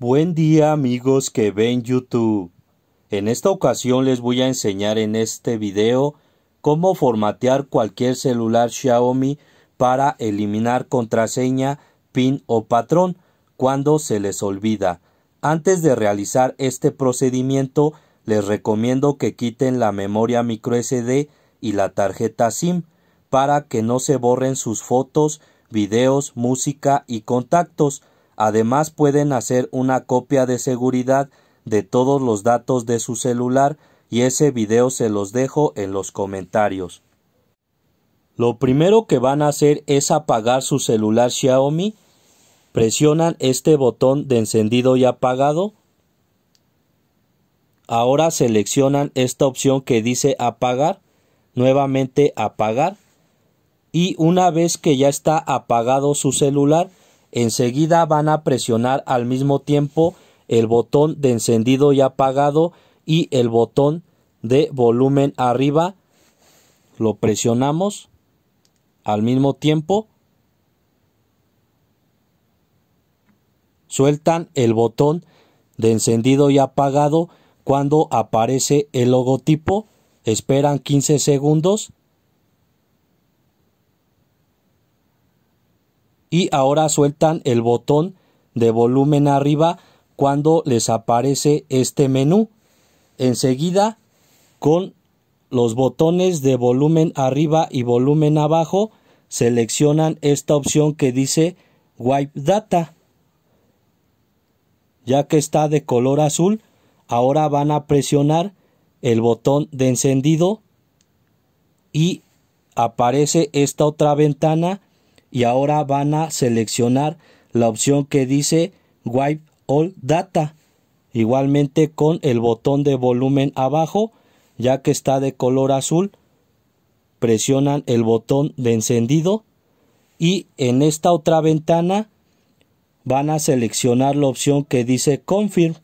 Buen día amigos que ven YouTube. En esta ocasión les voy a enseñar en este video cómo formatear cualquier celular Xiaomi para eliminar contraseña, pin o patrón cuando se les olvida. Antes de realizar este procedimiento les recomiendo que quiten la memoria micro SD y la tarjeta SIM para que no se borren sus fotos, videos, música y contactos Además pueden hacer una copia de seguridad de todos los datos de su celular y ese video se los dejo en los comentarios. Lo primero que van a hacer es apagar su celular Xiaomi. Presionan este botón de encendido y apagado. Ahora seleccionan esta opción que dice apagar. Nuevamente apagar. Y una vez que ya está apagado su celular, enseguida van a presionar al mismo tiempo el botón de encendido y apagado y el botón de volumen arriba lo presionamos al mismo tiempo sueltan el botón de encendido y apagado cuando aparece el logotipo esperan 15 segundos y ahora sueltan el botón de volumen arriba cuando les aparece este menú. Enseguida con los botones de volumen arriba y volumen abajo seleccionan esta opción que dice Wipe Data. Ya que está de color azul, ahora van a presionar el botón de encendido y aparece esta otra ventana y ahora van a seleccionar la opción que dice Wipe All Data. Igualmente con el botón de volumen abajo, ya que está de color azul, presionan el botón de encendido y en esta otra ventana van a seleccionar la opción que dice Confirm.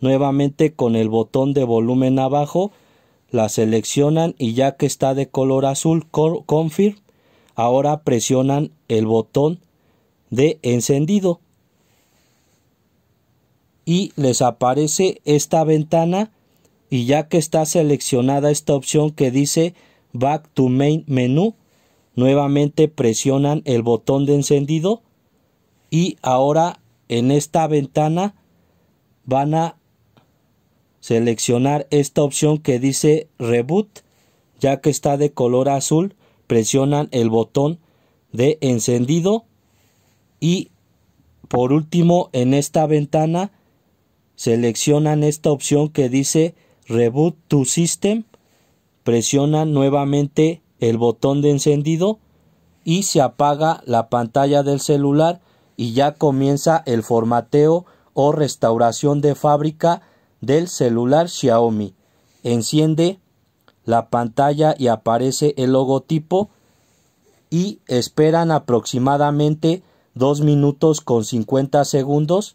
Nuevamente con el botón de volumen abajo, la seleccionan y ya que está de color azul, Confirm ahora presionan el botón de encendido y les aparece esta ventana y ya que está seleccionada esta opción que dice Back to Main Menu, nuevamente presionan el botón de encendido y ahora en esta ventana van a seleccionar esta opción que dice Reboot, ya que está de color azul, presionan el botón de encendido y por último en esta ventana seleccionan esta opción que dice reboot to system presionan nuevamente el botón de encendido y se apaga la pantalla del celular y ya comienza el formateo o restauración de fábrica del celular Xiaomi enciende la pantalla y aparece el logotipo y esperan aproximadamente 2 minutos con 50 segundos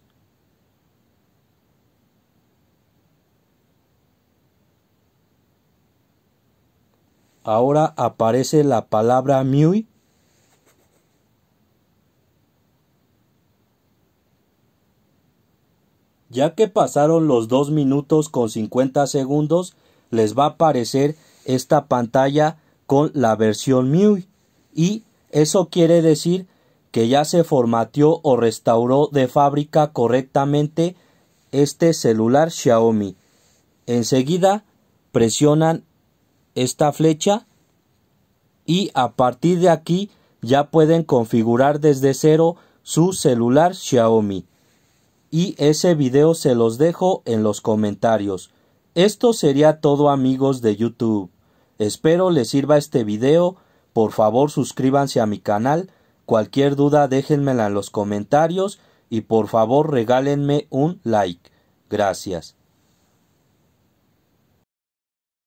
Ahora aparece la palabra MUI Ya que pasaron los 2 minutos con 50 segundos, les va a aparecer esta pantalla con la versión MIUI y eso quiere decir que ya se formateó o restauró de fábrica correctamente este celular Xiaomi. Enseguida presionan esta flecha y a partir de aquí ya pueden configurar desde cero su celular Xiaomi. Y ese video se los dejo en los comentarios. Esto sería todo amigos de YouTube. Espero les sirva este video. Por favor suscríbanse a mi canal. Cualquier duda déjenmela en los comentarios y por favor regálenme un like. Gracias.